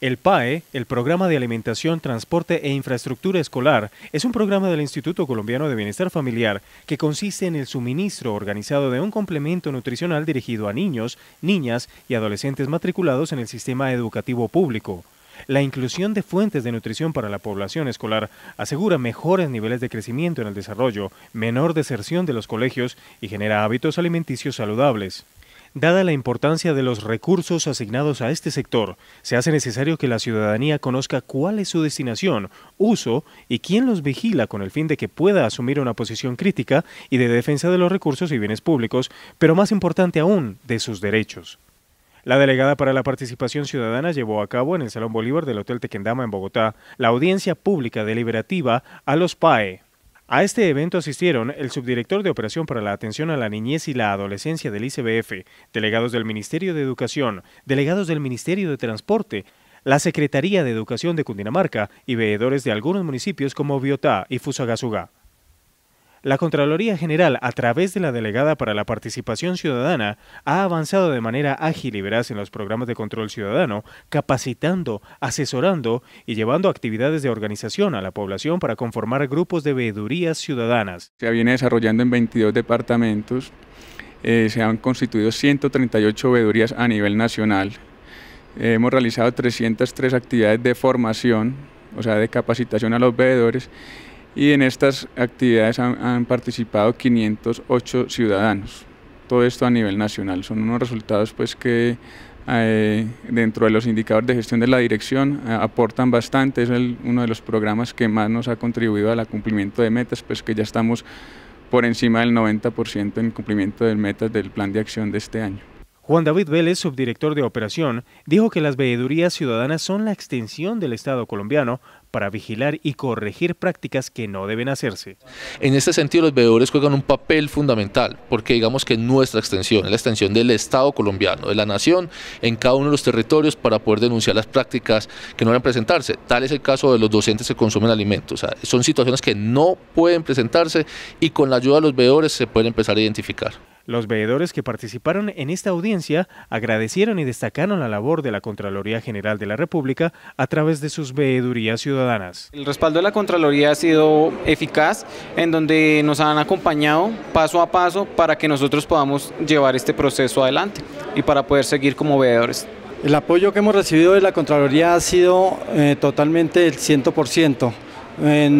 El PAE, el Programa de Alimentación, Transporte e Infraestructura Escolar, es un programa del Instituto Colombiano de Bienestar Familiar que consiste en el suministro organizado de un complemento nutricional dirigido a niños, niñas y adolescentes matriculados en el sistema educativo público. La inclusión de fuentes de nutrición para la población escolar asegura mejores niveles de crecimiento en el desarrollo, menor deserción de los colegios y genera hábitos alimenticios saludables. Dada la importancia de los recursos asignados a este sector, se hace necesario que la ciudadanía conozca cuál es su destinación, uso y quién los vigila con el fin de que pueda asumir una posición crítica y de defensa de los recursos y bienes públicos, pero más importante aún, de sus derechos. La delegada para la participación ciudadana llevó a cabo en el Salón Bolívar del Hotel Tequendama en Bogotá la audiencia pública deliberativa a los PAE, a este evento asistieron el subdirector de Operación para la Atención a la Niñez y la Adolescencia del ICBF, delegados del Ministerio de Educación, delegados del Ministerio de Transporte, la Secretaría de Educación de Cundinamarca y veedores de algunos municipios como Biotá y Fusagasugá. La Contraloría General, a través de la Delegada para la Participación Ciudadana, ha avanzado de manera ágil y veraz en los programas de control ciudadano, capacitando, asesorando y llevando actividades de organización a la población para conformar grupos de veedurías ciudadanas. Se viene desarrollando en 22 departamentos, eh, se han constituido 138 veedurías a nivel nacional. Eh, hemos realizado 303 actividades de formación, o sea, de capacitación a los veedores y en estas actividades han, participado 508 ciudadanos. Todo esto a nivel nacional. Son unos resultados pues, que eh, dentro de los indicadores de gestión de la dirección eh, aportan bastante. Es uno de los programas que más nos ha contribuido al cumplimiento de metas, pues que ya estamos por encima del 90% en cumplimiento de metas del plan de acción de este año. Juan David Vélez, subdirector de operación, dijo que las veedurías ciudadanas son la extensión del Estado colombiano para vigilar y corregir prácticas que no deben hacerse. En este sentido, los veedores juegan un papel fundamental, porque digamos que nuestra extensión es la extensión del Estado colombiano, de la nación, en cada uno de los territorios para poder denunciar las prácticas que no deben presentarse. Tal es el caso de los docentes que consumen alimentos. son situaciones que no pueden presentarse y con la ayuda de los veedores se pueden empezar a identificar. Los veedores que participaron en esta audiencia agradecieron y destacaron la labor de la Contraloría General de la República a través de sus veedurías ciudadanas. El respaldo de la Contraloría ha sido eficaz, en donde nos han acompañado paso a paso para que nosotros podamos llevar este proceso adelante y para poder seguir como veedores. El apoyo que hemos recibido de la Contraloría ha sido eh, totalmente el 100%. Eh,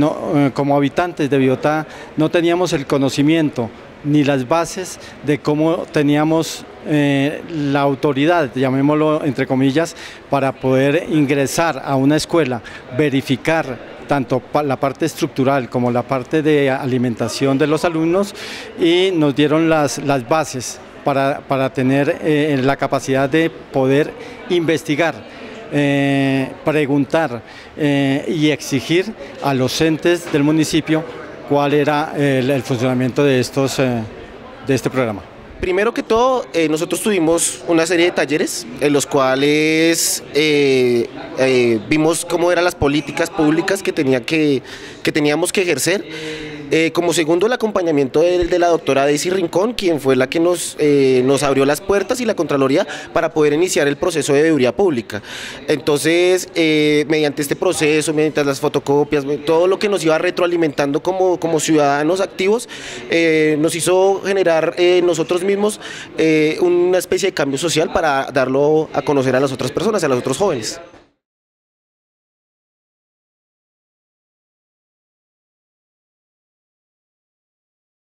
eh, como habitantes de Biotá no teníamos el conocimiento ni las bases de cómo teníamos eh, la autoridad, llamémoslo entre comillas, para poder ingresar a una escuela, verificar tanto la parte estructural como la parte de alimentación de los alumnos y nos dieron las, bases para, tener eh, la capacidad de poder investigar, eh, preguntar y exigir a los entes del municipio cuál era eh, el, funcionamiento de, estos, eh, de este programa. Primero que todo, eh, nosotros tuvimos una serie de talleres en los cuales vimos cómo eran las políticas públicas que, tenía que, que teníamos que ejercer eh, como segundo, el acompañamiento de, la doctora Daisy Rincón, quien fue la que nos, eh, nos abrió las puertas y la Contraloría para poder iniciar el proceso de deudoría pública. Entonces, eh, mediante este proceso, mediante las fotocopias, todo lo que nos iba retroalimentando como ciudadanos activos, nos hizo generar nosotros mismos una especie de cambio social para darlo a conocer a las otras personas, a los otros jóvenes.